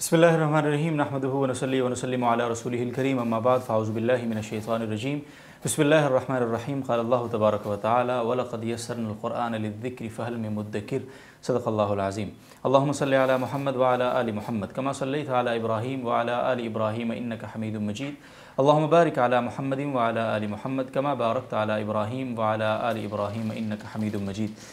بسم اللہ الرحمن الرحیم و نصلی محمد السّلّہ علیہ رسول الکریم من الشیطان الرجیم بسم اللہ الرحمن الرحیم قال اللہ تبارک و تعالی تبارکلق یس القرآن الكرى صدق اللہ العظیم اللہم صلی علی محمد والا آل محمد كما صى اللہ عالیہ براہيىم عالٰ على ابراہيم الح حمید بارک علی محمد والا آل محمد کما قمہ باركالہ ابراہيىم الٰٰ آل ابراہیم انکا حمید مجید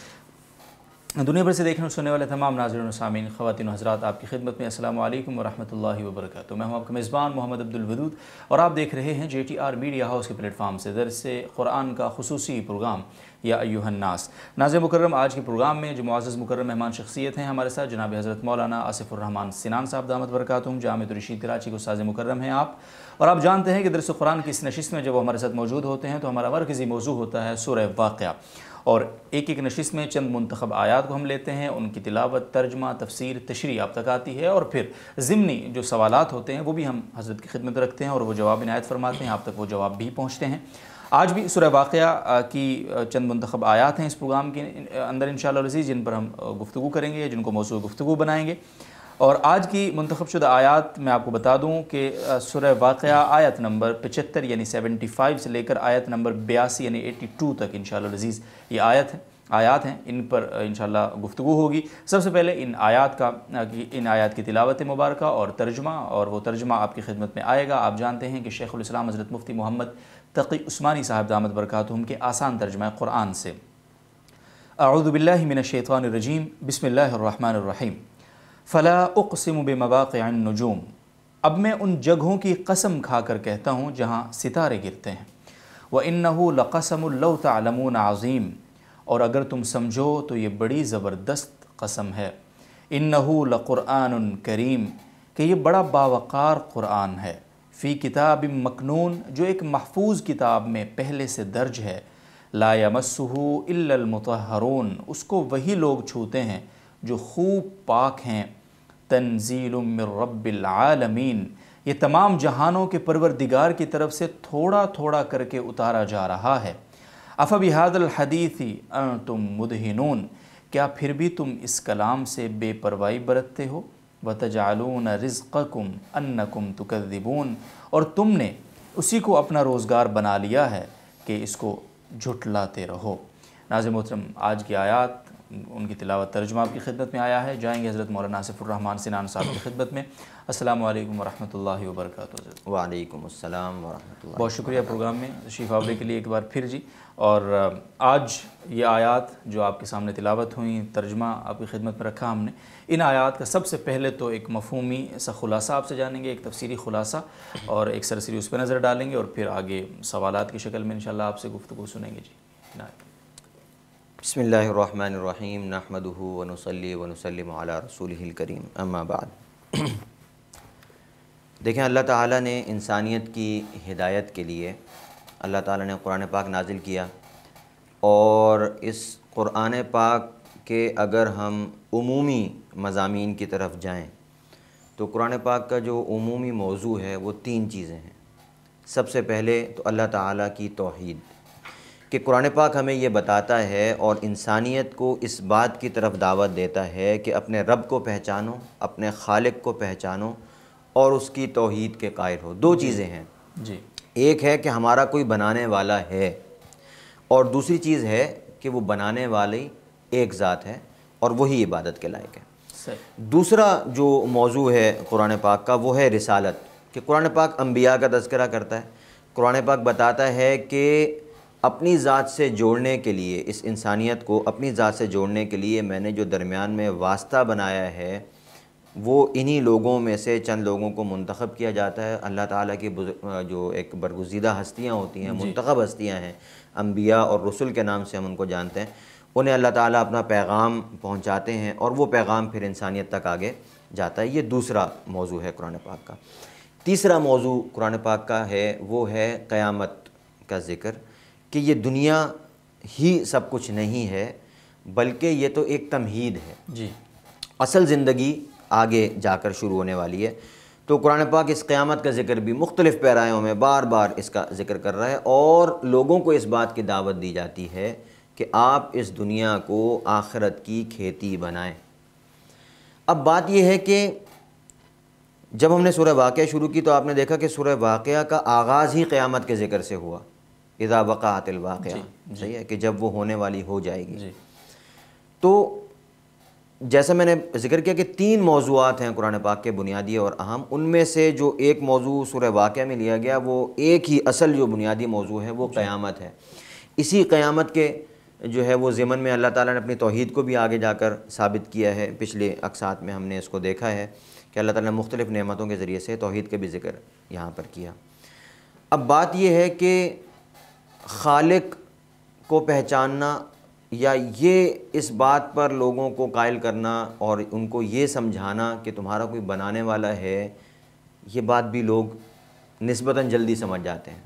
دنیا بھر سے دیکھنے اور سننے والے تمام ناظرین و سامعین خواتین و حضرات آپ کی خدمت میں السلام علیکم ورحمۃ اللہ وبرکاتہ میں ہوں آپ کا میزبان محمد عبدالودود اور آپ دیکھ رہے ہیں J T R media house کے پلیٹ فارم سے درس قرآن کا خصوصی پروگرام یا ایوہ الناس ناظر مکرم آج کے پروگرام میں جو معزز مکرم مہمان شخصیت ہیں ہمارے ساتھ جناب حضرت مولانا آصف الرحمن سنان صاحب دامت برکاتہ جامع الرشید کراچی کو ساز مکرم ہیں آپ اور آپ جانتے ہیں کہ درس قرآن کی اس نشست میں جب وہ ہمارے ساتھ موجود ہوتے ہیں تو ہمارا مرکزی موضوع ہوتا ہے سورہ واقعہ اور ایک ایک نشست میں چند منتخب آیات کو ہم لیتے ہیں ان کی تلاوت ترجمہ تفسیر تشریح آپ تک آتی ہے اور پھر ضمنی جو سوالات ہوتے ہیں وہ بھی ہم حضرت کی خدمت رکھتے ہیں اور وہ جواب عنایت فرماتے ہیں آپ تک وہ جواب بھی پہنچتے ہیں آج بھی سورہ واقعہ کی چند منتخب آیات ہیں اس پروگرام کے اندر انشاءاللہ العزیز جن پر ہم گفتگو کریں گے جن کو موضوع گفتگو بنائیں گے اور آج کی منتخب شدہ آیات میں آپ کو بتا دوں کہ سورہ واقعہ آیت نمبر پچہتر یعنی سیونٹی فائیو سے لے کر آیت نمبر بیاسی یعنی ایٹی ٹو تک انشاءاللہ شاء یہ آیت ہیں آیات ہیں ان پر انشاءاللہ گفتگو ہوگی سب سے پہلے ان آیات کا ان آیات کی تلاوت مبارکہ اور ترجمہ اور وہ ترجمہ آپ کی خدمت میں آئے گا آپ جانتے ہیں کہ شیخ الاسلام حضرت مفتی محمد تقی عثمانی صاحب دامت برکاتہم کے آسان ترجمہ قرآن سے اعوذ باللہ من الشیطان الرجیم بسم اللہ الرحمن الرحیم فلا اقسم بمواقع نجوم اب میں ان جگہوں کی قسم کھا کر کہتا ہوں جہاں ستارے گرتے ہیں وہ لَقَسَمُ لقسم تَعْلَمُونَ تعالمون عظیم اور اگر تم سمجھو تو یہ بڑی زبردست قسم ہے اِنَّهُ لَقُرْآنٌ کریم کہ یہ بڑا باوقار قرآن ہے فی کتاب مکنون جو ایک محفوظ کتاب میں پہلے سے درج ہے لا مسحو الا المتحرون اس کو وہی لوگ چھوتے ہیں جو خوب پاک ہیں تنزیل من رب العالمین یہ تمام جہانوں کے پروردگار کی طرف سے تھوڑا تھوڑا کر کے اتارا جا رہا ہے افب حاد الحدیثی انتم مدہنون کیا پھر بھی تم اس کلام سے بے پروائی برتتے ہو و رِزْقَكُمْ أَنَّكُمْ تُكَذِّبُونَ اور تم نے اسی کو اپنا روزگار بنا لیا ہے کہ اس کو جھٹلاتے رہو ناظر محترم آج کی آیات ان کی تلاوت ترجمہ آپ کی خدمت میں آیا ہے جائیں گے حضرت مولانا آصف الرحمن سنان صاحب کی خدمت میں السلام علیکم ورحمۃ اللہ وبرکاتہ وعلیکم السلام ورحمۃ اللہ بہت شکریہ پروگرام میں شیف آبے کے لیے ایک بار پھر جی اور آج یہ آیات جو آپ کے سامنے تلاوت ہوئیں ترجمہ آپ کی خدمت میں رکھا ہم نے ان آیات کا سب سے پہلے تو ایک مفہومی سا خلاصہ آپ سے جانیں گے ایک تفسیری خلاصہ اور ایک سرسری اس پہ نظر ڈالیں گے اور پھر آگے سوالات کی شکل میں انشاءاللہ آپ سے گفتگو سنیں گے جی بسم اللہ الرحمن الرحیم نحمده ونصلی ونسلم على رسوله الكریم اما بعد دیکھیں اللہ تعالیٰ نے انسانیت کی ہدایت کے لیے اللہ تعالیٰ نے قرآن پاک نازل کیا اور اس قرآن پاک کے اگر ہم عمومی مضامین کی طرف جائیں تو قرآن پاک کا جو عمومی موضوع ہے وہ تین چیزیں ہیں سب سے پہلے تو اللہ تعالیٰ کی توحید کہ قرآن پاک ہمیں یہ بتاتا ہے اور انسانیت کو اس بات کی طرف دعوت دیتا ہے کہ اپنے رب کو پہچانو اپنے خالق کو پہچانو اور اس کی توحید کے قائل ہو دو جی، چیزیں ہیں جی ایک ہے کہ ہمارا کوئی بنانے والا ہے اور دوسری چیز ہے کہ وہ بنانے والی ایک ذات ہے اور وہی عبادت کے لائق ہے دوسرا جو موضوع ہے قرآن پاک کا وہ ہے رسالت کہ قرآن پاک انبیاء کا تذکرہ کرتا ہے قرآن پاک بتاتا ہے کہ اپنی ذات سے جوڑنے کے لیے اس انسانیت کو اپنی ذات سے جوڑنے کے لیے میں نے جو درمیان میں واسطہ بنایا ہے وہ انہی لوگوں میں سے چند لوگوں کو منتخب کیا جاتا ہے اللہ تعالیٰ کی جو ایک برگزیدہ ہستیاں ہوتی ہیں جی۔ منتخب ہستیاں ہیں انبیاء اور رسول کے نام سے ہم ان کو جانتے ہیں انہیں اللہ تعالیٰ اپنا پیغام پہنچاتے ہیں اور وہ پیغام پھر انسانیت تک آگے جاتا ہے یہ دوسرا موضوع ہے قرآن پاک کا تیسرا موضوع قرآن پاک کا ہے وہ ہے قیامت کا ذکر کہ یہ دنیا ہی سب کچھ نہیں ہے بلکہ یہ تو ایک تمہید ہے جی اصل زندگی آگے جا کر شروع ہونے والی ہے تو قرآن پاک اس قیامت کا ذکر بھی مختلف پیرایوں میں بار بار اس کا ذکر کر رہا ہے اور لوگوں کو اس بات کی دعوت دی جاتی ہے کہ آپ اس دنیا کو آخرت کی کھیتی بنائیں اب بات یہ ہے کہ جب ہم نے سورہ واقعہ شروع کی تو آپ نے دیکھا کہ سورہ واقعہ کا آغاز ہی قیامت کے ذکر سے ہوا اذا وقعت الواقعہ جی، جی. صحیح ہے کہ جب وہ ہونے والی ہو جائے گی جی. تو جیسا میں نے ذکر کیا کہ تین موضوعات ہیں قرآن پاک کے بنیادی اور اہم ان میں سے جو ایک موضوع سورہ واقعہ میں لیا گیا وہ ایک ہی اصل جو بنیادی موضوع ہے وہ قیامت ہے اسی قیامت کے جو ہے وہ ضمن میں اللہ تعالیٰ نے اپنی توحید کو بھی آگے جا کر ثابت کیا ہے پچھلے اقساط میں ہم نے اس کو دیکھا ہے کہ اللہ تعالیٰ نے مختلف نعمتوں کے ذریعے سے توحید کا بھی ذکر یہاں پر کیا اب بات یہ ہے کہ خالق کو پہچاننا یا یہ اس بات پر لوگوں کو قائل کرنا اور ان کو یہ سمجھانا کہ تمہارا کوئی بنانے والا ہے یہ بات بھی لوگ نسبتاً جلدی سمجھ جاتے ہیں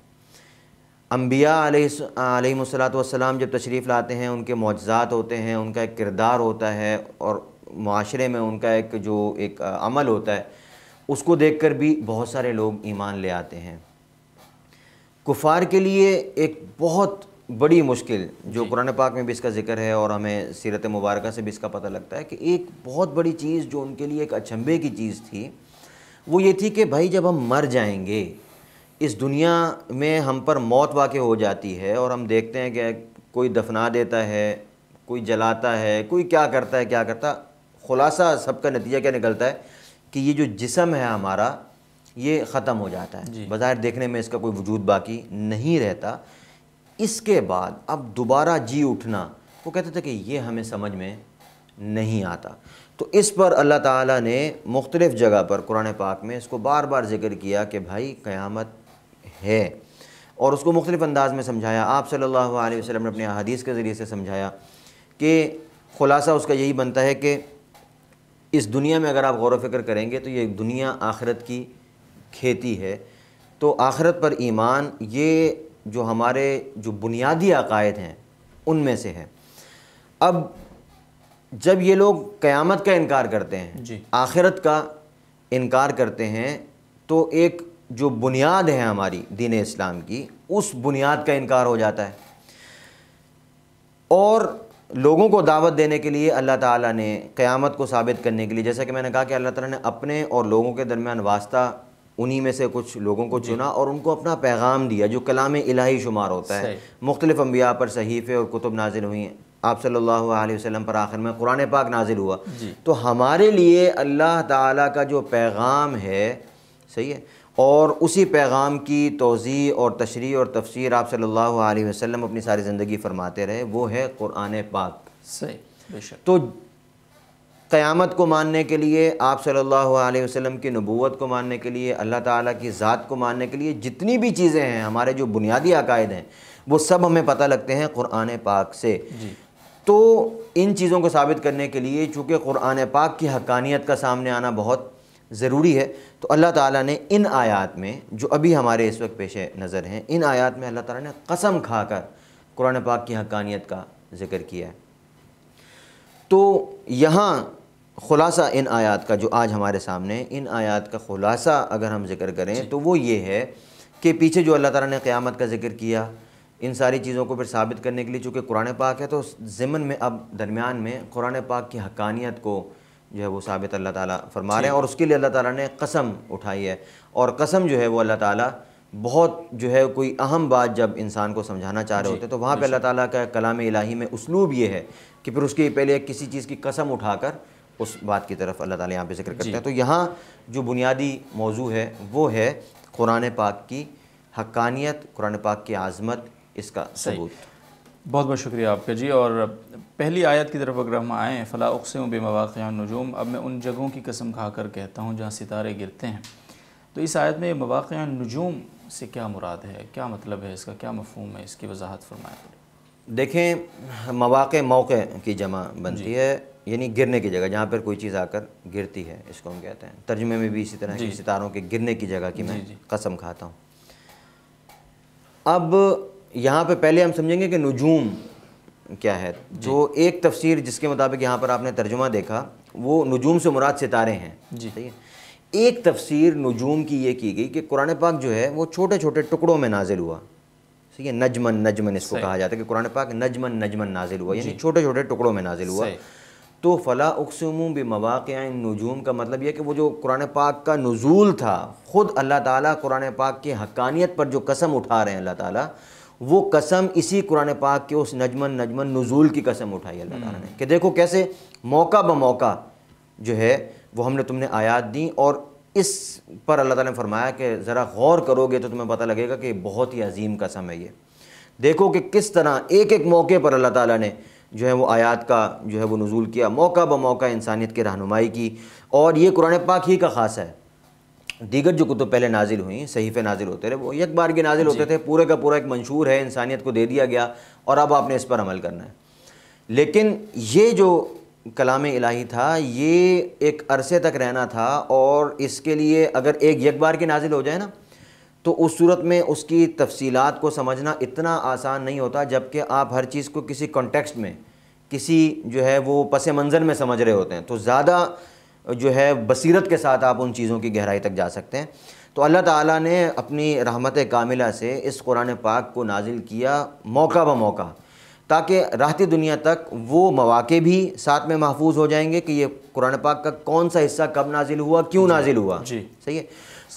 انبیاء علیہ علیہ و جب تشریف لاتے ہیں ان کے معجزات ہوتے ہیں ان کا ایک کردار ہوتا ہے اور معاشرے میں ان کا ایک جو ایک عمل ہوتا ہے اس کو دیکھ کر بھی بہت سارے لوگ ایمان لے آتے ہیں کفار کے لیے ایک بہت بڑی مشکل جو جی۔ قرآن پاک میں بھی اس کا ذکر ہے اور ہمیں سیرت مبارکہ سے بھی اس کا پتہ لگتا ہے کہ ایک بہت بڑی چیز جو ان کے لیے ایک اچھمبے کی چیز تھی وہ یہ تھی کہ بھائی جب ہم مر جائیں گے اس دنیا میں ہم پر موت واقع ہو جاتی ہے اور ہم دیکھتے ہیں کہ کوئی دفنا دیتا ہے کوئی جلاتا ہے کوئی کیا کرتا ہے کیا کرتا خلاصہ سب کا نتیجہ کیا نکلتا ہے کہ یہ جو جسم ہے ہمارا یہ ختم ہو جاتا ہے جی۔ بظاہر دیکھنے میں اس کا کوئی وجود باقی نہیں رہتا اس کے بعد اب دوبارہ جی اٹھنا وہ کہتے تھے کہ یہ ہمیں سمجھ میں نہیں آتا تو اس پر اللہ تعالیٰ نے مختلف جگہ پر قرآن پاک میں اس کو بار بار ذکر کیا کہ بھائی قیامت ہے اور اس کو مختلف انداز میں سمجھایا آپ صلی اللہ علیہ وسلم نے اپنے احادیث کے ذریعے سے سمجھایا کہ خلاصہ اس کا یہی بنتا ہے کہ اس دنیا میں اگر آپ غور و فکر کریں گے تو یہ دنیا آخرت کی کھیتی ہے تو آخرت پر ایمان یہ جو ہمارے جو بنیادی عقائد ہیں ان میں سے ہے اب جب یہ لوگ قیامت کا انکار کرتے ہیں جی آخرت کا انکار کرتے ہیں تو ایک جو بنیاد ہے ہماری دین اسلام کی اس بنیاد کا انکار ہو جاتا ہے اور لوگوں کو دعوت دینے کے لیے اللہ تعالیٰ نے قیامت کو ثابت کرنے کے لیے جیسا کہ میں نے کہا کہ اللہ تعالیٰ نے اپنے اور لوگوں کے درمیان واسطہ انہی میں سے کچھ لوگوں کو جی۔ چنا اور ان کو اپنا پیغام دیا جو کلام الہی شمار ہوتا ہے مختلف انبیاء پر صحیفے اور کتب نازل ہوئی ہیں آپ صلی اللہ علیہ وسلم پر آخر میں قرآن پاک نازل ہوا جی۔ تو ہمارے لیے اللہ تعالیٰ کا جو پیغام ہے صحیح ہے اور اسی پیغام کی توضیع اور تشریح اور تفسیر آپ صلی اللہ علیہ وسلم اپنی ساری زندگی فرماتے رہے وہ ہے قرآن پاک صحیح تو قیامت کو ماننے کے لیے آپ صلی اللہ علیہ وسلم کی نبوت کو ماننے کے لیے اللہ تعالیٰ کی ذات کو ماننے کے لیے جتنی بھی چیزیں ہیں ہمارے جو بنیادی عقائد ہیں وہ سب ہمیں پتہ لگتے ہیں قرآن پاک سے جی۔ تو ان چیزوں کو ثابت کرنے کے لیے چونکہ قرآن پاک کی حقانیت کا سامنے آنا بہت ضروری ہے تو اللہ تعالیٰ نے ان آیات میں جو ابھی ہمارے اس وقت پیش نظر ہیں ان آیات میں اللہ تعالیٰ نے قسم کھا کر قرآن پاک کی حقانیت کا ذکر کیا ہے تو یہاں خلاصہ ان آیات کا جو آج ہمارے سامنے ان آیات کا خلاصہ اگر ہم ذکر کریں جی۔ تو وہ یہ ہے کہ پیچھے جو اللہ تعالیٰ نے قیامت کا ذکر کیا ان ساری چیزوں کو پھر ثابت کرنے کے لیے چونکہ قرآن پاک ہے تو زمن ضمن میں اب درمیان میں قرآن پاک کی حقانیت کو جو ہے وہ ثابت اللہ تعالیٰ فرما رہے ہیں جی۔ اور اس کے لیے اللہ تعالیٰ نے قسم اٹھائی ہے اور قسم جو ہے وہ اللہ تعالیٰ بہت جو ہے کوئی اہم بات جب انسان کو سمجھانا چاہ رہے جی، ہوتے تو وہاں پہ اللہ تعالیٰ کا کلام الہی میں اسلوب یہ ہے کہ پھر اس کے پہلے کسی چیز کی قسم اٹھا کر اس بات کی طرف اللہ تعالیٰ یہاں پہ ذکر کرتے ہیں جی۔ تو یہاں جو بنیادی موضوع ہے وہ ہے قرآن پاک کی حقانیت قرآن پاک کی عظمت اس کا ثبوت بہت بہت شکریہ آپ کا جی اور پہلی آیت کی طرف اگر ہم آئیں فلا اقسم بے مواقع نجوم اب میں ان جگہوں کی قسم کھا کر کہتا ہوں جہاں ستارے گرتے ہیں تو اس آیت میں مواقع نجوم سے کیا مراد ہے کیا مطلب ہے اس کا کیا مفہوم ہے اس کی وضاحت فرمائے دیکھیں مواقع موقع کی جمع بنتی رہی جی۔ ہے یعنی گرنے کی جگہ جہاں پر کوئی چیز آ کر گرتی ہے اس کو ہم کہتے ہیں ترجمے میں بھی اسی طرح جی. ستاروں کے گرنے کی جگہ کی جی، میں جی۔ قسم کھاتا ہوں اب یہاں پہ پہلے ہم سمجھیں گے کہ نجوم کیا ہے جی۔ جو ایک تفسیر جس کے مطابق یہاں پر آپ نے ترجمہ دیکھا وہ نجوم سے مراد ستارے ہیں جی. ایک تفسیر نجوم کی یہ کی گئی کہ قرآن پاک جو ہے وہ چھوٹے چھوٹے ٹکڑوں میں نازل ہوا نجمن نجمن اس کو کہا جاتا ہے کہ قرآن پاک نجمن نجمن نازل ہوا یعنی چھوٹے چھوٹے ٹکڑوں میں نازل ہوا تو فلا اقسموں بے مواقع نجوم کا مطلب یہ کہ وہ جو قرآن پاک کا نزول تھا خود اللہ تعالیٰ قرآن پاک کی حقانیت پر جو قسم اٹھا رہے ہیں اللہ تعالیٰ وہ قسم اسی قرآن پاک کے اس نجمن نجمن نزول کی قسم اٹھائی اللہ تعالیٰ نے کہ دیکھو کیسے موقع بموقع موقع جو ہے وہ ہم نے تم نے آیات دیں اور اس پر اللہ تعالیٰ نے فرمایا کہ ذرا غور کرو گے تو تمہیں پتہ لگے گا کہ بہت ہی عظیم قسم ہے یہ دیکھو کہ کس طرح ایک ایک موقع پر اللہ تعالیٰ نے جو ہے وہ آیات کا جو ہے وہ نزول کیا موقع بموقع موقع انسانیت کی رہنمائی کی اور یہ قرآن پاک ہی کا خاص ہے دیگر جو کتب پہلے نازل ہوئیں صحیفے نازل ہوتے رہے وہ بار کے نازل جی۔ ہوتے تھے پورے کا پورا ایک منشور ہے انسانیت کو دے دیا گیا اور اب آپ نے اس پر عمل کرنا ہے لیکن یہ جو کلام الہی تھا یہ ایک عرصے تک رہنا تھا اور اس کے لیے اگر ایک یک بار کے نازل ہو جائے نا تو اس صورت میں اس کی تفصیلات کو سمجھنا اتنا آسان نہیں ہوتا جب کہ آپ ہر چیز کو کسی کنٹیکسٹ میں کسی جو ہے وہ پس منظر میں سمجھ رہے ہوتے ہیں تو زیادہ جو ہے بصیرت کے ساتھ آپ ان چیزوں کی گہرائی تک جا سکتے ہیں تو اللہ تعالیٰ نے اپنی رحمت کاملہ سے اس قرآن پاک کو نازل کیا موقع بموقع موقع تاکہ راحتی دنیا تک وہ مواقع بھی ساتھ میں محفوظ ہو جائیں گے کہ یہ قرآن پاک کا کون سا حصہ کب نازل ہوا کیوں جی، نازل ہوا جی صحیح ہے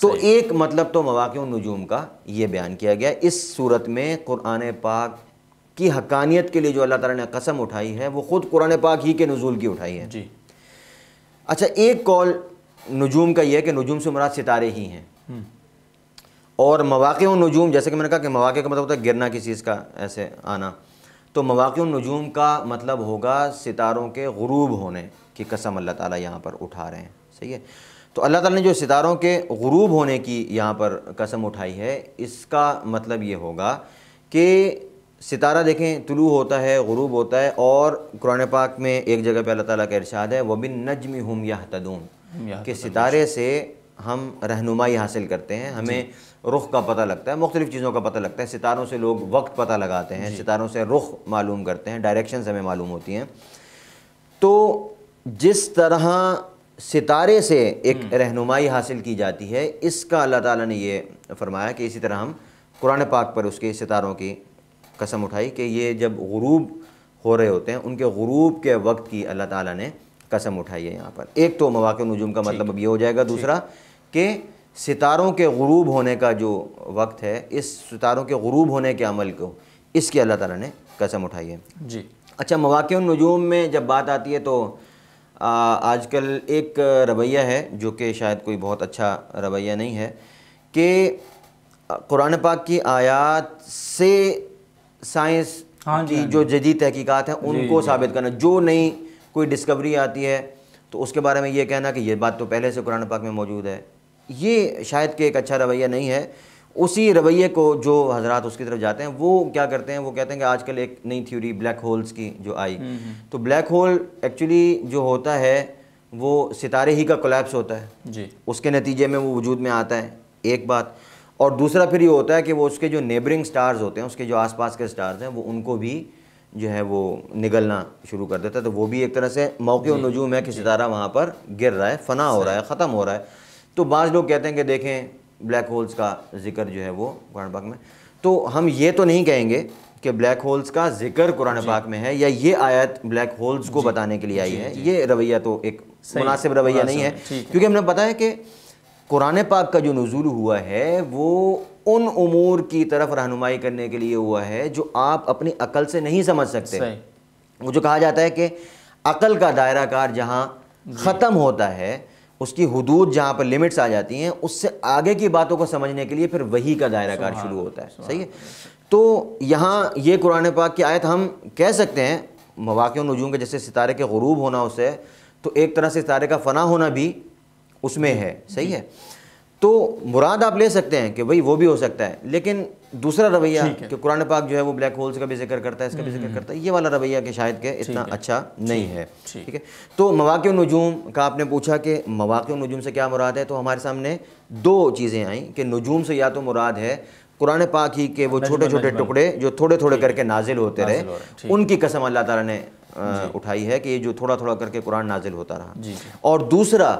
تو ایک مطلب تو مواقع النجوم کا یہ بیان کیا گیا اس صورت میں قرآن پاک کی حقانیت کے لیے جو اللہ تعالیٰ نے قسم اٹھائی ہے وہ خود قرآن پاک ہی کے نزول کی اٹھائی ہے جی۔ اچھا ایک کال نجوم کا یہ کہ نجوم سے مراد ستارے ہی ہیں اور مواقع نجوم جیسے کہ میں نے کہا کہ مواقع کا مطلب ہوتا ہے گرنا کسی چیز کا ایسے آنا تو مواقع النجوم کا مطلب ہوگا ستاروں کے غروب ہونے کی قسم اللہ تعالیٰ یہاں پر اٹھا رہے ہیں صحیح ہے تو اللہ تعالیٰ نے جو ستاروں کے غروب ہونے کی یہاں پر قسم اٹھائی ہے اس کا مطلب یہ ہوگا کہ ستارہ دیکھیں طلوع ہوتا ہے غروب ہوتا ہے اور قرآن پاک میں ایک جگہ پہ اللہ تعالیٰ کا ارشاد ہے وہ بن نجمی ہم یا تدوم ستارے سے ہم رہنمائی حاصل کرتے ہیں ہمیں جی۔ رخ کا پتہ لگتا ہے مختلف چیزوں کا پتہ لگتا ہے ستاروں سے لوگ وقت پتہ لگاتے ہیں جی۔ ستاروں سے رخ معلوم کرتے ہیں ڈائریکشنز ہمیں معلوم ہوتی ہیں تو جس طرح ستارے سے ایک رہنمائی حاصل کی جاتی ہے اس کا اللہ تعالیٰ نے یہ فرمایا کہ اسی طرح ہم قرآن پاک پر اس کے ستاروں کی قسم اٹھائی کہ یہ جب غروب ہو رہے ہوتے ہیں ان کے غروب کے وقت کی اللہ تعالیٰ نے قسم اٹھائی ہے یہاں پر ایک تو مواقع نجوم کا مطلب اب یہ ہو جائے گا دوسرا کہ ستاروں کے غروب ہونے کا جو وقت ہے اس ستاروں کے غروب ہونے کے عمل کو اس کی اللہ تعالیٰ نے قسم اٹھائی ہے جی اچھا مواقع النجوم میں جب بات آتی ہے تو آج کل ایک رویہ ہے جو کہ شاید کوئی بہت اچھا رویہ نہیں ہے کہ قرآن پاک کی آیات سے سائنس ہاں جی، کی ہاں جی۔ جو جدید تحقیقات ہیں ان جی، کو ثابت کرنا جو نئی کوئی ڈسکوری آتی ہے تو اس کے بارے میں یہ کہنا کہ یہ بات تو پہلے سے قرآن پاک میں موجود ہے یہ شاید کہ ایک اچھا رویہ نہیں ہے اسی رویے کو جو حضرات اس کی طرف جاتے ہیں وہ کیا کرتے ہیں وہ کہتے ہیں کہ آج کل ایک نئی تھیوری بلیک ہولز کی جو آئی تو بلیک ہول ایکچولی جو ہوتا ہے وہ ستارے ہی کا کولیپس ہوتا ہے جی اس کے نتیجے میں وہ وجود میں آتا ہے ایک بات اور دوسرا پھر یہ ہوتا ہے کہ وہ اس کے جو نیبرنگ سٹارز ہوتے ہیں اس کے جو آس پاس کے سٹارز ہیں وہ ان کو بھی جو ہے وہ نگلنا شروع کر دیتا ہے تو وہ بھی ایک طرح سے موقع و جی۔ نجوم ہے کہ جی۔ ستارہ وہاں پر گر رہا ہے فنا ہو رہا ہے ختم ہو رہا ہے تو بعض لوگ کہتے ہیں کہ دیکھیں بلیک ہولز کا ذکر جو ہے وہ قرآن پاک میں تو ہم یہ تو نہیں کہیں گے کہ بلیک ہولز کا ذکر قرآن جی۔ پاک میں ہے یا یہ آیت بلیک ہولز کو جی۔ بتانے کے لیے آئی جی، ہے یہ رویہ تو ایک مناسب رویہ نہیں ہے کیونکہ ہم نے پتا ہے کہ قرآن پاک کا جو نزول ہوا ہے وہ ان امور کی طرف رہنمائی کرنے کے لیے ہوا ہے جو آپ اپنی عقل سے نہیں سمجھ سکتے وہ جو کہا جاتا ہے کہ عقل کا دائرہ کار جہاں ختم ہوتا ہے اس کی حدود جہاں پر لمٹس آ جاتی ہیں اس سے آگے کی باتوں کو سمجھنے کے لیے پھر وہی کا دائرہ کار شروع ہوتا ہے صحیح ہے تو یہاں یہ قرآن پاک کی آیت ہم کہہ سکتے ہیں مواقع و نجوم کے جیسے ستارے کے غروب ہونا اسے تو ایک طرح سے ستارے کا فنا ہونا بھی اس میں ہے صحیح ہے جی۔ تو مراد آپ لے سکتے ہیں کہ بھائی وہ بھی ہو سکتا ہے لیکن دوسرا رویہ کہ قرآن پاک جو ہے وہ بلیک ہولز کا بھی ذکر کرتا ہے اس کا بھی ذکر کرتا ہے یہ والا رویہ شاید اتنا اچھا نہیں ہے تو مواقع نجوم کا آپ نے پوچھا کہ مواقع نجوم سے کیا مراد ہے تو ہمارے سامنے دو چیزیں آئیں کہ نجوم سے یا تو مراد ہے قرآن پاک ہی کے وہ چھوٹے چھوٹے ٹکڑے جو تھوڑے تھوڑے کر کے نازل ہوتے رہے ان کی قسم اللہ تعالیٰ نے جی۔ اٹھائی ہے کہ یہ جو تھوڑا تھوڑا کر کے قرآن نازل ہوتا رہا جی، جی۔ اور دوسرا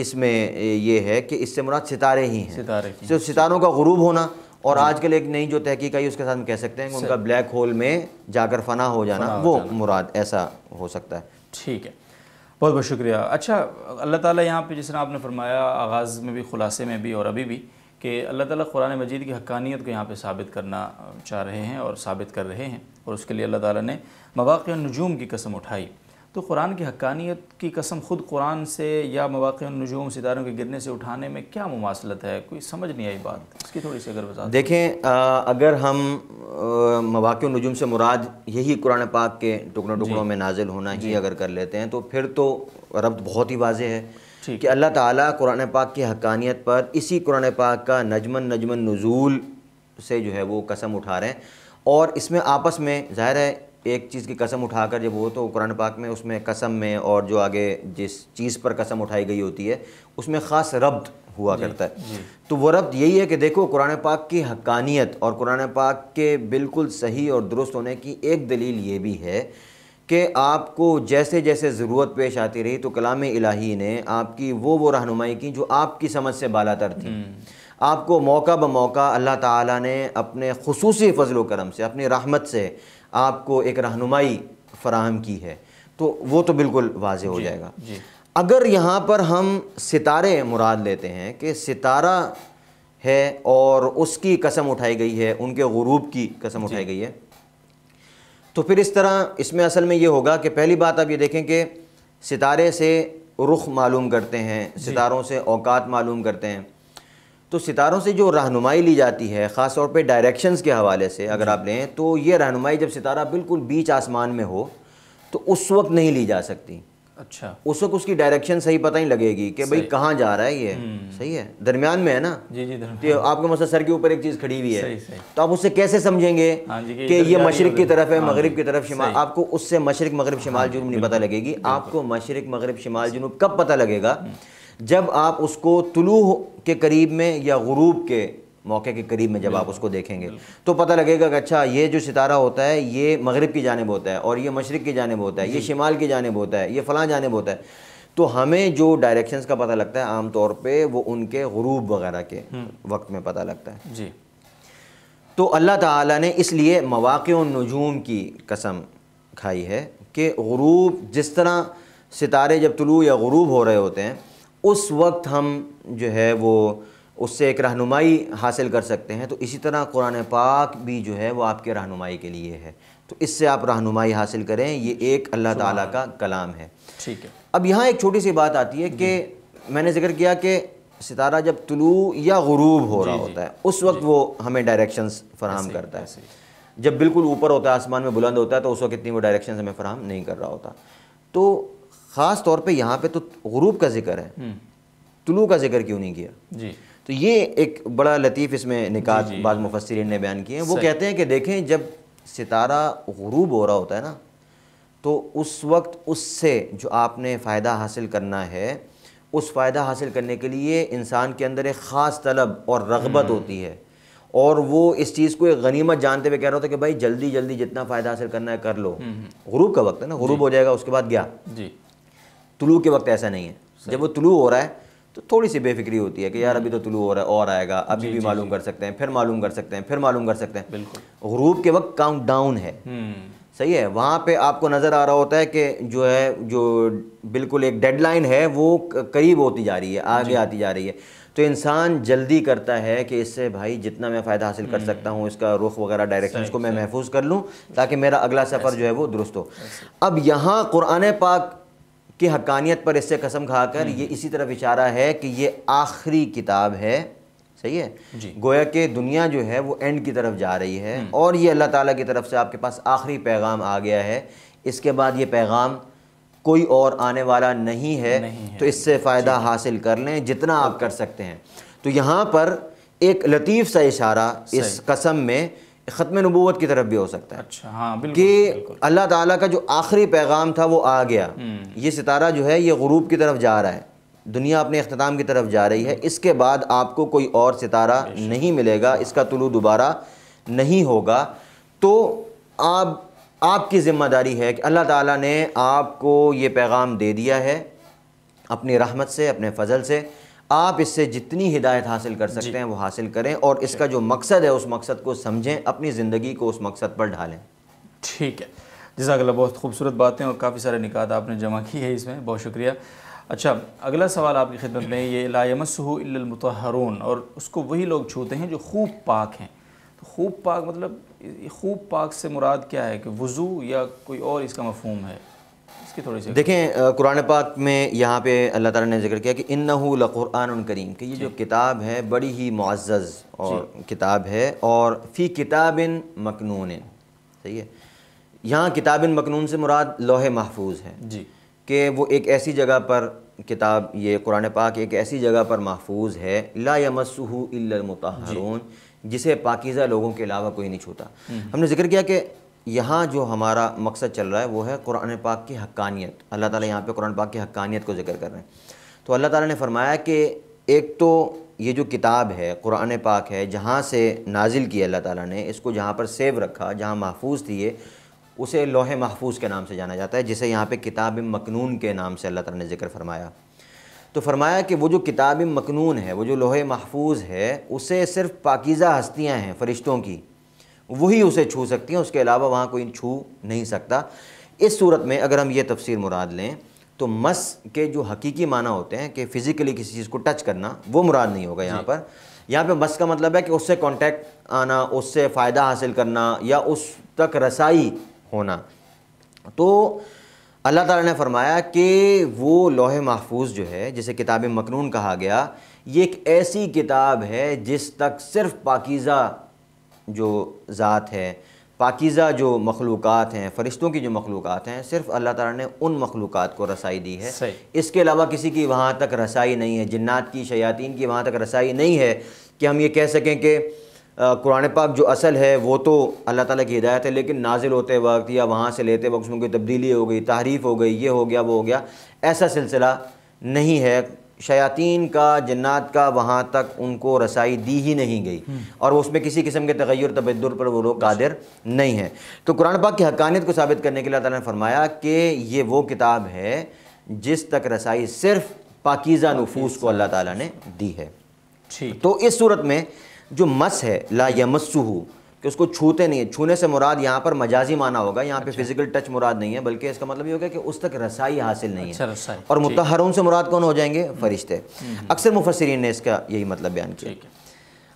اس میں یہ ہے کہ اس سے مراد ستارے ہی ہیں ستارے تو ستاروں کا غروب ہونا اور ہاں۔ آج کل ایک نئی جو تحقیق آئی ہے اس کے ساتھ ہم کہہ سکتے ہیں کہ ان کا بلیک ہول میں جا کر فنا ہو جانا وہ مراد ایسا ہو سکتا ہے ٹھیک ہے بہت بہت شکریہ اچھا اللہ تعالیٰ یہاں پہ جس طرح آپ نے فرمایا آغاز میں بھی خلاصے میں بھی اور ابھی بھی کہ اللہ تعالیٰ قرآن مجید کی حقانیت کو یہاں پہ ثابت کرنا چاہ رہے ہیں اور ثابت کر رہے ہیں اور اس کے لیے اللہ تعالیٰ نے مواقع نجوم کی قسم اٹھائی تو قرآن کی حقانیت کی قسم خود قرآن سے یا مواقع نجوم ستاروں کے گرنے سے اٹھانے میں کیا مماثلت ہے کوئی سمجھ نہیں آئی بات اس کی تھوڑی سی دیکھیں اگر ہم مواقع نجوم سے مراد یہی قرآن پاک کے ٹکڑوں جی۔ ٹکڑوں میں نازل ہونا ہی جی۔ اگر کر لیتے ہیں تو پھر تو ربط بہت ہی واضح ہے کہ اللہ تعالیٰ قرآن پاک کی حقانیت پر اسی قرآن پاک کا نجمن نجمن نزول سے جو ہے وہ قسم اٹھا رہے ہیں اور اس میں آپس میں ظاہر ہے ایک چیز کی قسم اٹھا کر جب وہ تو قرآن پاک میں اس میں قسم میں اور جو آگے جس چیز پر قسم اٹھائی گئی ہوتی ہے اس میں خاص ربط ہوا جی، کرتا ہے جی۔ تو وہ ربط یہی ہے کہ دیکھو قرآن پاک کی حقانیت اور قرآن پاک کے بالکل صحیح اور درست ہونے کی ایک دلیل یہ بھی ہے کہ آپ کو جیسے جیسے ضرورت پیش آتی رہی تو کلام الہی نے آپ کی وہ وہ رہنمائی کی جو آپ کی سمجھ سے بالا تر تھی آپ کو موقع بموقع اللہ تعالیٰ نے اپنے خصوصی فضل و کرم سے اپنی رحمت سے آپ کو ایک رہنمائی فراہم کی ہے تو وہ تو بالکل واضح ہو جی، جائے گا جی۔ اگر یہاں پر ہم ستارے مراد لیتے ہیں کہ ستارہ ہے اور اس کی قسم اٹھائی گئی ہے ان کے غروب کی قسم اٹھائی جی۔ گئی ہے تو پھر اس طرح اس میں اصل میں یہ ہوگا کہ پہلی بات آپ یہ دیکھیں کہ ستارے سے رخ معلوم کرتے ہیں ستاروں سے اوقات معلوم کرتے ہیں تو ستاروں سے جو رہنمائی لی جاتی ہے خاص طور پہ ڈائریکشنز کے حوالے سے اگر جی۔ آپ لیں تو یہ رہنمائی جب ستارہ بالکل بیچ آسمان میں ہو تو اس وقت نہیں لی جا سکتی اچھا اس وقت اس کی ڈائریکشن صحیح پتہ ہی لگے گی کہ بھائی کہاں جا رہا ہے یہ صحیح ہے درمیان میں ہے نا جی، جی، آپ کے مسئلہ سر کے اوپر ایک چیز کھڑی ہوئی ہے تو آپ اس سے کیسے سمجھیں گے ہاں کہ یہ مشرق کی طرف ہے ہاں مغرب کی طرف شمال آپ کو اس سے مشرق مغرب شمال ہاں جنوب نہیں پتہ لگے گی آپ کو مشرق مغرب شمال جنوب کب پتہ لگے گا جب آپ اس کو طلوع کے قریب میں یا غروب کے موقع کے قریب میں جب آپ اس کو دیکھیں گے تو پتہ لگے گا کہ اچھا یہ جو ستارہ ہوتا ہے یہ مغرب کی جانب ہوتا ہے اور یہ مشرق کی جانب ہوتا ہے یہ جی۔ شمال کی جانب ہوتا ہے یہ فلاں جانب ہوتا ہے تو ہمیں جو ڈائریکشنز کا پتہ لگتا ہے عام طور پہ وہ ان کے غروب وغیرہ کے وقت میں پتہ لگتا ہے جی تو اللہ تعالیٰ نے اس لیے مواقع و نجوم کی قسم کھائی ہے کہ غروب جس طرح ستارے جب طلوع یا غروب ہو رہے ہوتے ہیں اس وقت ہم جو ہے وہ اس سے ایک رہنمائی حاصل کر سکتے ہیں تو اسی طرح قرآن پاک بھی جو ہے وہ آپ کے رہنمائی کے لیے ہے تو اس سے آپ رہنمائی حاصل کریں یہ ایک اللہ تعالیٰ کا کلام ہے ٹھیک ہے اب یہاں ایک چھوٹی سی بات آتی ہے کہ جی۔ میں نے ذکر کیا کہ ستارہ جب طلوع یا غروب ہو رہا جی، جی۔ ہوتا ہے اس وقت وہ ہمیں ڈائریکشنز فراہم کرتا ہے جب بالکل اوپر ہوتا ہے آسمان میں بلند ہوتا ہے تو اس وقت اتنی وہ ڈائریکشنز ہمیں فراہم نہیں کر رہا ہوتا تو خاص طور پہ یہاں پہ تو غروب کا ذکر ہے طلوع کا ذکر کیوں نہیں کیا جی تو یہ ایک بڑا لطیف اس میں جی بعض مفسرین نے بیان کیے ہیں وہ کہتے ہیں کہ دیکھیں جب ستارہ غروب ہو رہا ہوتا ہے نا تو اس وقت اس سے جو آپ نے فائدہ حاصل کرنا ہے اس فائدہ حاصل کرنے کے لیے انسان کے اندر ایک خاص طلب اور رغبت ہوتی ہے اور وہ اس چیز کو ایک غنیمت جانتے ہوئے کہہ رہا ہوتا کہ بھائی جلدی جلدی جتنا فائدہ حاصل کرنا ہے کر لو غروب کا وقت ہے نا غروب جی۔ ہو جائے گا اس کے بعد گیا جی طلوع کے وقت ایسا نہیں ہے جب وہ طلوع ہو رہا ہے تو تھوڑی سی بے فکری ہوتی ہے کہ یار ابھی تو طلوع ہو رہا ہے اور آئے گا ابھی جی، بھی جی، معلوم جی۔ کر سکتے ہیں پھر معلوم کر سکتے ہیں پھر معلوم کر سکتے ہیں بالکل غروب کے وقت کاؤنٹ ڈاؤن ہے صحیح ہے وہاں پہ آپ کو نظر آ رہا ہوتا ہے کہ جو ہے جو بالکل ایک ڈیڈ لائن ہے وہ قریب ہوتی جا رہی ہے آگے آتی جا رہی ہے تو انسان جلدی کرتا ہے کہ اس سے بھائی جتنا میں فائدہ حاصل کر سکتا ہوں اس کا رخ وغیرہ ڈائریکشنز کو میں محفوظ کر لوں تاکہ میرا اگلا سفر جو ہے وہ درست ہو اب یہاں قرآن پاک کی حقانیت پر اس سے قسم کھا کر یہ اسی طرح اشارہ ہے کہ یہ آخری کتاب ہے صحیح ہے جی۔ گویا کہ دنیا جو ہے وہ اینڈ کی طرف جا رہی ہے اور یہ اللہ تعالیٰ کی طرف سے آپ کے پاس آخری پیغام آ گیا ہے اس کے بعد یہ پیغام کوئی اور آنے والا نہیں ہے تو اس سے فائدہ جی۔ حاصل کر لیں جتنا آپ کر سکتے ہیں تو یہاں پر ایک لطیف سا اشارہ اس قسم میں ختم نبوت کی طرف بھی ہو سکتا ہے اچھا ہاں کہ اللہ تعالیٰ کا جو آخری پیغام تھا وہ آ گیا یہ ستارہ جو ہے یہ غروب کی طرف جا رہا ہے دنیا اپنے اختتام کی طرف جا رہی ہے اس کے بعد آپ کو کوئی اور ستارہ نہیں ملے گا اس کا طلوع دوبارہ نہیں ہوگا تو آپ آپ کی ذمہ داری ہے کہ اللہ تعالیٰ نے آپ کو یہ پیغام دے دیا ہے اپنی رحمت سے اپنے فضل سے آپ اس سے جتنی ہدایت حاصل کر سکتے جی۔ ہیں وہ حاصل کریں اور اس کا جو مقصد ہے اس مقصد کو سمجھیں اپنی زندگی کو اس مقصد پر ڈھالیں ٹھیک ہے جزاک اللہ بہت خوبصورت باتیں اور کافی سارے نکات آپ نے جمع کی ہے اس میں بہت شکریہ اچھا اگلا سوال آپ کی خدمت میں یہ لا یمسہ الا المتحرون اور اس کو وہی لوگ چھوتے ہیں جو خوب پاک ہیں تو خوب پاک مطلب خوب پاک سے مراد کیا ہے کہ وضو یا کوئی اور اس کا مفہوم ہے تھوڑی سی دیکھیں قرآن پاک میں یہاں پہ اللہ تعالیٰ نے ذکر کیا کہ انہو لقرآن کریم کہ یہ جو جی۔ کتاب ہے بڑی ہی معزز اور جی۔ کتاب ہے اور فی کتاب مکنون صحیح ہے یہاں کتاب مکنون سے مراد لوح محفوظ ہے جی کہ وہ ایک ایسی جگہ پر کتاب یہ قرآن پاک ایک ایسی جگہ پر محفوظ ہے لا مصحو الم تحرون جی۔ جسے پاکیزہ لوگوں کے علاوہ کوئی نہیں چھوتا ہم نے ذکر کیا کہ یہاں جو ہمارا مقصد چل رہا ہے وہ ہے قرآن پاک کی حقانیت اللہ تعالیٰ یہاں پہ قرآن پاک کی حقانیت کو ذکر کر رہے ہیں تو اللہ تعالیٰ نے فرمایا کہ ایک تو یہ جو کتاب ہے قرآن پاک ہے جہاں سے نازل کی اللہ تعالیٰ نے اس کو جہاں پر سیو رکھا جہاں محفوظ تھی یہ اسے لوح محفوظ کے نام سے جانا جاتا ہے جسے یہاں پہ کتاب مکنون کے نام سے اللہ تعالیٰ نے ذکر فرمایا تو فرمایا کہ وہ جو کتاب مکنون ہے وہ جو لوہے محفوظ ہے اسے صرف پاکیزہ ہستیاں ہیں فرشتوں کی وہی اسے چھو سکتی ہیں اس کے علاوہ وہاں کوئی چھو نہیں سکتا اس صورت میں اگر ہم یہ تفسیر مراد لیں تو مس کے جو حقیقی معنی ہوتے ہیں کہ فزیکلی کسی چیز کو ٹچ کرنا وہ مراد نہیں ہوگا یہاں جی۔ پر یہاں پہ مس کا مطلب ہے کہ اس سے کانٹیکٹ آنا اس سے فائدہ حاصل کرنا یا اس تک رسائی ہونا تو اللہ تعالیٰ نے فرمایا کہ وہ لوہے محفوظ جو ہے جسے کتاب مقنون کہا گیا یہ ایک ایسی کتاب ہے جس تک صرف پاکیزہ جو ذات ہے پاکیزہ جو مخلوقات ہیں فرشتوں کی جو مخلوقات ہیں صرف اللہ تعالیٰ نے ان مخلوقات کو رسائی دی ہے اس کے علاوہ کسی کی وہاں تک رسائی نہیں ہے جنات کی شیاطین کی وہاں تک رسائی نہیں ہے کہ ہم یہ کہہ سکیں کہ قرآن پاک جو اصل ہے وہ تو اللہ تعالیٰ کی ہدایت ہے لیکن نازل ہوتے وقت یا وہاں سے لیتے وقت اس میں کوئی تبدیلی ہو گئی تحریف ہو گئی یہ ہو گیا وہ ہو گیا ایسا سلسلہ نہیں ہے شیاطین کا جنات کا وہاں تک ان کو رسائی دی ہی نہیں گئی اور اس میں کسی قسم کے تغیر تبدر پر وہ لوگ قادر نہیں ہیں تو قرآن پاک کی حقانیت کو ثابت کرنے کے اللہ تعالیٰ نے فرمایا کہ یہ وہ کتاب ہے جس تک رسائی صرف پاکیزہ نفوس کو اللہ تعالیٰ نے دی ہے تو اس صورت میں جو مس ہے لا یمسوہو کہ اس کو چھوتے نہیں چھونے سے مراد یہاں پر مجازی معنی ہوگا یہاں پہ فزیکل اچھا۔ ٹچ مراد نہیں ہے بلکہ اس کا مطلب یہ ہوگا کہ اس تک رسائی حاصل نہیں ہے اچھا، اور متحرون سے مراد کون ہو جائیں گے فرشتے اکثر مفسرین نے اس کا یہی مطلب بیان کیا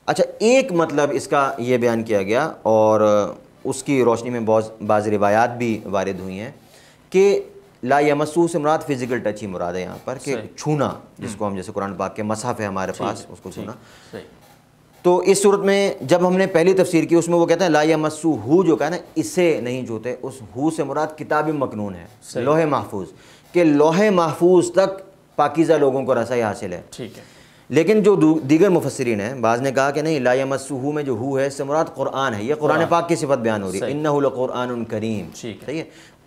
اچھا ایک مطلب اس کا یہ بیان کیا گیا اور اس کی روشنی میں بعض روایات بھی وارد ہوئی ہیں کہ لا یمسو سے مراد فزیکل ٹچ ہی مراد ہے یہاں پر کہ چھونا جس کو ہم جیسے قرآن پاک کے مصحف ہے ہمارے پاس اس کو چھونا تو اس صورت میں جب ہم نے پہلی تفسیر کی اس میں وہ کہتے ہیں کہا نا اسے نہیں جوتے کتاب مقنون ہے لوہے محفوظ کہ لوہے محفوظ تک پاکیزہ لوگوں کو رسائی حاصل ہے ٹھیک ہے لیکن جو دیگر مفسرین ہیں بعض نے کہا کہ نہیں لا یمسو ہو میں جو ہو ہے اس سے مراد قرآن ہے یہ قرآن پاک کی صفت بیان ہو رہی ہے کریم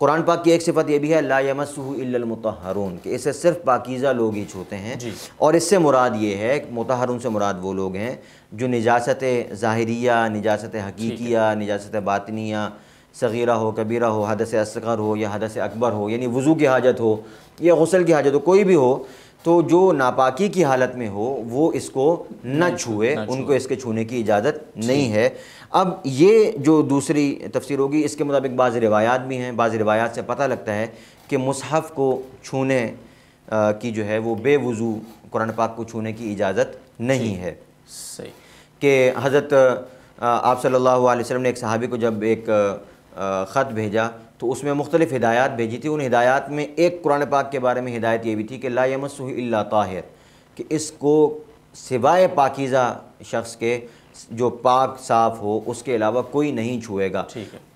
قرآن پاک کی ایک صفت یہ بھی ہے لا اللّہ الا المطہرون کہ اسے صرف پاکیزہ لوگ ہی چھوتے ہیں جی۔ اور اس سے مراد یہ ہے متحرون سے مراد وہ لوگ ہیں جو نجاست ظاہریہ نجاست حقیقیہ نجاست باطنیہ صغیرہ ہو کبیرہ ہو حدث اصغر ہو یا حدث اکبر ہو یعنی وضو کی حاجت ہو یا غسل کی حاجت ہو کوئی بھی ہو تو جو ناپاکی کی حالت میں ہو وہ اس کو نہ چھوئے ان کو اس کے چھونے کی اجازت نہیں جی۔ ہے اب یہ جو دوسری تفسیر ہوگی اس کے مطابق بعض روایات بھی ہیں بعض روایات سے پتہ لگتا ہے کہ مصحف کو چھونے کی جو ہے وہ بے وضو قرآن پاک کو چھونے کی اجازت نہیں ہے صحیح کہ حضرت آپ صلی اللہ علیہ وسلم نے ایک صحابی کو جب ایک خط بھیجا تو اس میں مختلف ہدایات بھیجی تھی ان ہدایات میں ایک قرآن پاک کے بارے میں ہدایت یہ بھی تھی کہ لا یمسہ اللہ طاہر کہ اس کو سوائے پاکیزہ شخص کے جو پاک صاف ہو اس کے علاوہ کوئی نہیں چھوئے گا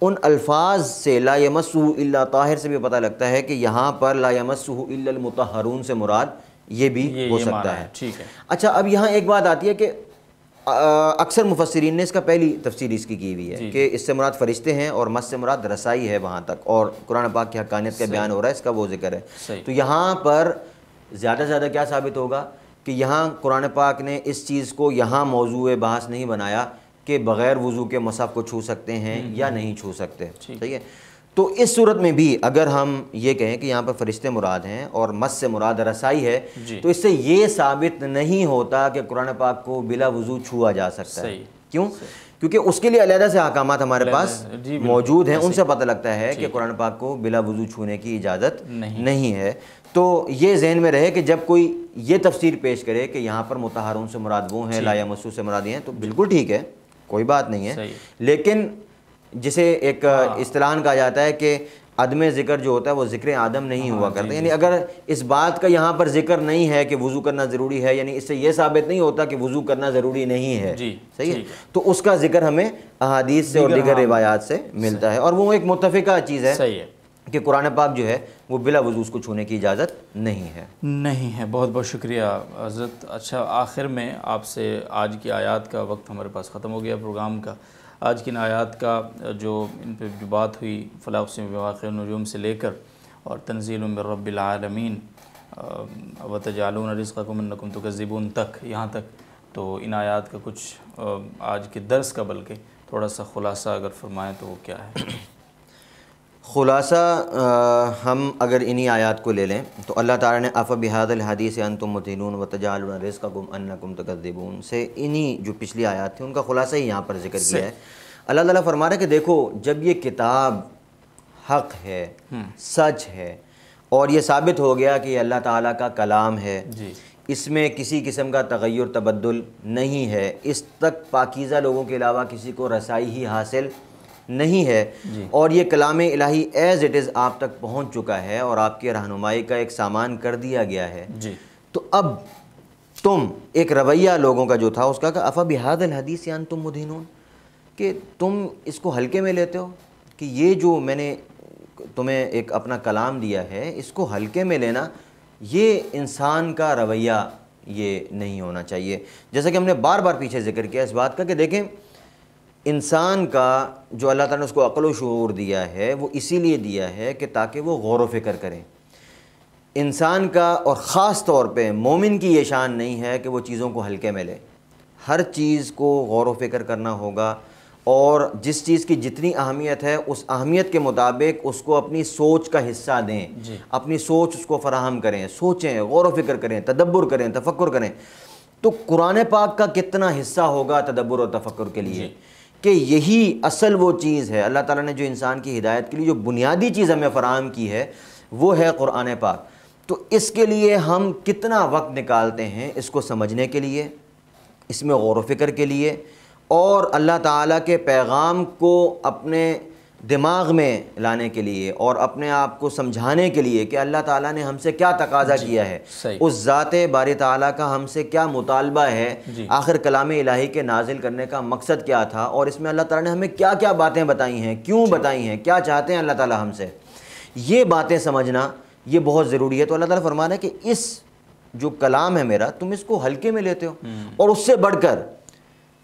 ان الفاظ سے لا الا طاہر سے بھی پتہ لگتا ہے کہ یہاں پر لا المتحرون سے مراد یہ بھی ہو سکتا ہے اچھا اب یہاں ایک بات آتی ہے کہ اکثر مفسرین نے اس کا پہلی تفسیر اس کی کی ہوئی ہے جی، جی۔ کہ اس سے مراد فرشتے ہیں اور مس سے مراد رسائی ہے وہاں تک اور قرآن پاک کی حقانیت کا بیان ہو رہا ہے اس کا وہ ذکر ہے تو یہاں پر زیادہ سے زیادہ کیا ثابت ہوگا کہ یہاں قرآن پاک نے اس چیز کو یہاں موضوع بحث نہیں بنایا کہ بغیر وضو کے مصحف کو چھو سکتے ہیں یا نہیں چھو سکتے ٹھیک ہے تو اس صورت میں بھی اگر ہم یہ کہیں کہ یہاں پر فرشتے مراد ہیں اور مس سے مراد رسائی ہے جی۔ تو اس سے یہ ثابت نہیں ہوتا کہ قرآن پاک کو بلا وضو چھوا جا سکتا ہے کیوں کیونکہ اس کے لیے علیحدہ سے احکامات ہمارے پاس جی، موجود ہیں ان سے پتہ لگتا ہے کہ قرآن پاک کو بلا وضو چھونے کی اجازت نہیں ہے تو یہ ذہن میں رہے کہ جب کوئی یہ تفسیر پیش کرے کہ یہاں پر متحرون سے مراد وہ ہیں جی۔ یا مسو سے مرادیں ہیں تو بالکل ٹھیک ہے کوئی بات نہیں ہے لیکن جسے ایک ہاں۔ اصطلاح کہا جاتا ہے کہ عدم ذکر جو ہوتا ہے وہ ذکر آدم نہیں ہوا ہاں، کرتا جی، یعنی جی۔ اگر اس بات کا یہاں پر ذکر نہیں ہے کہ وضو کرنا ضروری ہے یعنی اس سے یہ ثابت نہیں ہوتا کہ وضو کرنا ضروری نہیں ہے صحیح ہے تو اس کا ذکر ہمیں احادیث سے اور دیگر ہاں۔ روایات سے ملتا ہے اور وہ ایک متفقہ چیز ہے کہ قرآن پاک جو ہے وہ بلا وضو اس کو چھونے کی اجازت نہیں ہے نہیں ہے بہت بہت شکریہ حضرت اچھا آخر میں آپ سے آج کی آیات کا وقت ہمارے پاس ختم ہو گیا پروگرام کا آج کی ان آیات کا جو ان پہ جو بات ہوئی فلاق سے واقع نجوم سے لے کر اور تنزیل من رب العالمین و عرض رزقکم انکم تکذبون تک یہاں تک تو ان آیات کا کچھ آج کے درس کا بلکہ تھوڑا سا خلاصہ اگر فرمائیں تو وہ کیا ہے خلاصہ ہم اگر انہی آیات کو لے لیں تو اللہ تعالیٰ نے آف بحاد الحادی سے انتم متینون و تجال الس کا گم ان گم سے انہی جو پچھلی آیات تھی ان کا خلاصہ ہی یہاں پر ذکر کیا ہے اللہ تعالیٰ فرما ہے کہ دیکھو جب یہ کتاب حق ہے سچ ہے اور یہ ثابت ہو گیا کہ یہ اللہ تعالیٰ کا کلام ہے جی۔ اس میں کسی قسم کا تغیر تبدل نہیں ہے اس تک پاکیزہ لوگوں کے علاوہ کسی کو رسائی ہی حاصل نہیں ہے جی۔ اور یہ کلام الہی ایز اٹ از آپ تک پہنچ چکا ہے اور آپ کی رہنمائی کا ایک سامان کر دیا گیا ہے جی۔ تو اب تم ایک رویہ لوگوں کا جو تھا اس کا افا بحاد الحدیث یان تم کہ تم اس کو ہلکے میں لیتے ہو کہ یہ جو میں نے تمہیں ایک اپنا کلام دیا ہے اس کو ہلکے میں لینا یہ انسان کا رویہ یہ نہیں ہونا چاہیے جیسا کہ ہم نے بار بار پیچھے ذکر کیا اس بات کا کہ دیکھیں انسان کا جو اللہ تعالیٰ نے اس کو عقل و شعور دیا ہے وہ اسی لیے دیا ہے کہ تاکہ وہ غور و فکر کریں انسان کا اور خاص طور پہ مومن کی یہ شان نہیں ہے کہ وہ چیزوں کو ہلکے میں لے ہر چیز کو غور و فکر کرنا ہوگا اور جس چیز کی جتنی اہمیت ہے اس اہمیت کے مطابق اس کو اپنی سوچ کا حصہ دیں جی اپنی سوچ اس کو فراہم کریں سوچیں غور و فکر کریں تدبر کریں تفکر کریں تو قرآن پاک کا کتنا حصہ ہوگا تدبر اور تفکر کے لیے جی کہ یہی اصل وہ چیز ہے اللہ تعالیٰ نے جو انسان کی ہدایت کے لیے جو بنیادی چیز ہمیں فراہم کی ہے وہ ہے قرآن پاک تو اس کے لیے ہم کتنا وقت نکالتے ہیں اس کو سمجھنے کے لیے اس میں غور و فکر کے لیے اور اللہ تعالیٰ کے پیغام کو اپنے دماغ میں لانے کے لیے اور اپنے آپ کو سمجھانے کے لیے کہ اللہ تعالیٰ نے ہم سے کیا تقاضا جی، کیا ہے اس ذات بار تعالیٰ کا ہم سے کیا مطالبہ ہے جی۔ آخر کلام الہی کے نازل کرنے کا مقصد کیا تھا اور اس میں اللہ تعالیٰ نے ہمیں کیا کیا باتیں بتائی ہیں کیوں جی۔ بتائی ہیں کیا چاہتے ہیں اللہ تعالیٰ ہم سے یہ باتیں سمجھنا یہ بہت ضروری ہے تو اللہ تعالیٰ فرمانا ہے کہ اس جو کلام ہے میرا تم اس کو ہلکے میں لیتے ہو اور اس سے بڑھ کر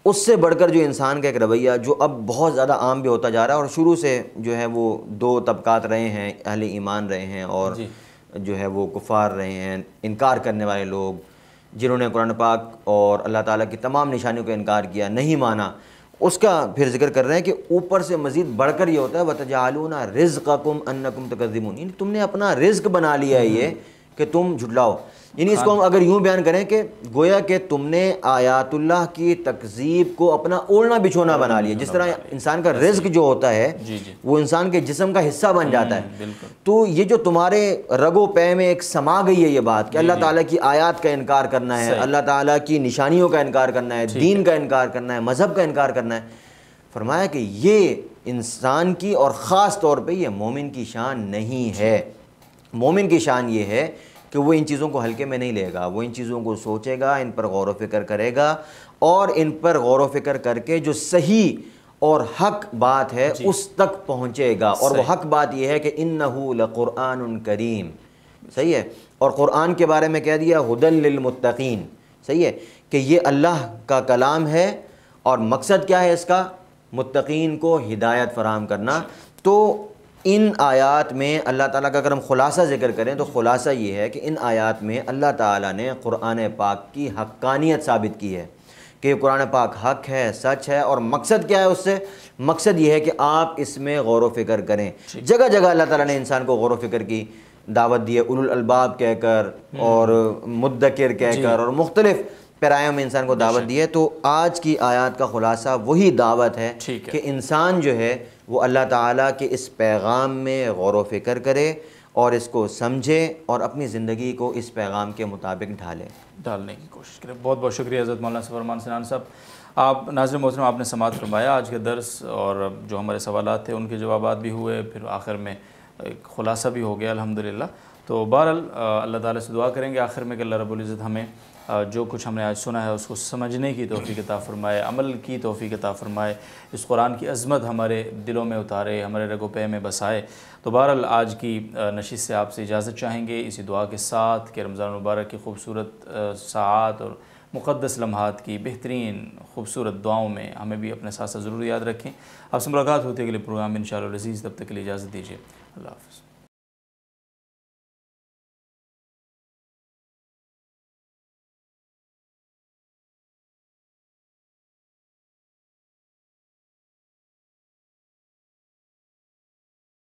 اس سے بڑھ کر جو انسان کا ایک رویہ جو اب بہت زیادہ عام بھی ہوتا جا رہا ہے اور شروع سے جو ہے وہ دو طبقات رہے ہیں اہل ایمان رہے ہیں اور جی۔ جو ہے وہ کفار رہے ہیں انکار کرنے والے لوگ جنہوں نے قرآن پاک اور اللہ تعالیٰ کی تمام نشانیوں کو انکار کیا نہیں مانا اس کا پھر ذکر کر رہے ہیں کہ اوپر سے مزید بڑھ کر یہ ہوتا ہے رِزْقَكُمْ أَنَّكُمْ رزقم یعنی تم نے اپنا رزق بنا لیا یہ کہ تم جھٹلاؤ یعنی اس کو ہم ہاں۔ اگر یوں بیان کریں کہ گویا کہ تم نے آیات اللہ کی تکذیب کو اپنا اوڑنا بچھونا بنا لیا جس طرح انسان کا رزق جو ہوتا ہے جی، جی۔ وہ انسان کے جسم کا حصہ بن جاتا ہے تو یہ جو تمہارے رگ و پے میں ایک سما گئی ہے یہ بات کہ جی، اللہ تعالیٰ کی آیات کا انکار کرنا ہے اللہ تعالیٰ کی نشانیوں کا انکار کرنا ہے دین کا انکار کرنا ہے مذہب کا انکار کرنا ہے فرمایا کہ یہ انسان کی اور خاص طور پہ یہ مومن کی شان نہیں ہے مومن کی شان یہ ہے کہ وہ ان چیزوں کو ہلکے میں نہیں لے گا وہ ان چیزوں کو سوچے گا ان پر غور و فکر کرے گا اور ان پر غور و فکر کر کے جو صحیح اور حق بات ہے جی۔ اس تک پہنچے گا اور وہ حق بات یہ ہے کہ انہو لقرآن کریم صحیح ہے اور قرآن کے بارے میں کہہ دیا ہدن للمتقین صحیح ہے کہ یہ اللہ کا کلام ہے اور مقصد کیا ہے اس کا متقین کو ہدایت فراہم کرنا تو ان آیات میں اللہ تعالیٰ کا اگر ہم خلاصہ ذکر کریں تو خلاصہ یہ ہے کہ ان آیات میں اللہ تعالیٰ نے قرآن پاک کی حقانیت ثابت کی ہے کہ قرآن پاک حق ہے سچ ہے اور مقصد کیا ہے اس سے مقصد یہ ہے کہ آپ اس میں غور و فکر کریں جی۔ جگہ جگہ اللہ تعالیٰ نے انسان کو غور و فکر کی دعوت دی ہے الالباب کہہ کر اور مدکر کہہ جی۔ کر اور مختلف پیرایوں میں انسان کو دعوت جی۔ دی ہے تو آج کی آیات کا خلاصہ وہی دعوت ہے کہ انسان جو ہے وہ اللہ تعالیٰ کے اس پیغام میں غور و فکر کرے اور اس کو سمجھے اور اپنی زندگی کو اس پیغام کے مطابق ڈھالے ڈھالنے کی کوشش کرے بہت بہت شکریہ حضرت مولانا سفرمان سنان صاحب آپ ناظر محترم آپ نے سماعت فرمایا آج کے درس اور جو ہمارے سوالات تھے ان کے جوابات بھی ہوئے پھر آخر میں خلاصہ بھی ہو گیا الحمدللہ تو بہرحال اللہ تعالیٰ سے دعا کریں گے آخر میں کہ اللہ رب العزت ہمیں جو کچھ ہم نے آج سنا ہے اس کو سمجھنے کی توفیق عطا فرمائے عمل کی توفیق عطا فرمائے اس قرآن کی عظمت ہمارے دلوں میں اتارے ہمارے رگ و پے میں بسائے تو بہرحال آج کی نشست سے آپ سے اجازت چاہیں گے اسی دعا کے ساتھ کہ رمضان مبارک کی خوبصورت ساعت اور مقدس لمحات کی بہترین خوبصورت دعاؤں میں ہمیں بھی اپنے ساتھ ساتھ ضرور یاد رکھیں آپ سے ملاقات ہوتے کے لیے پروگرام میں ان تب تک کے لیے اجازت دیجیے اللہ حافظ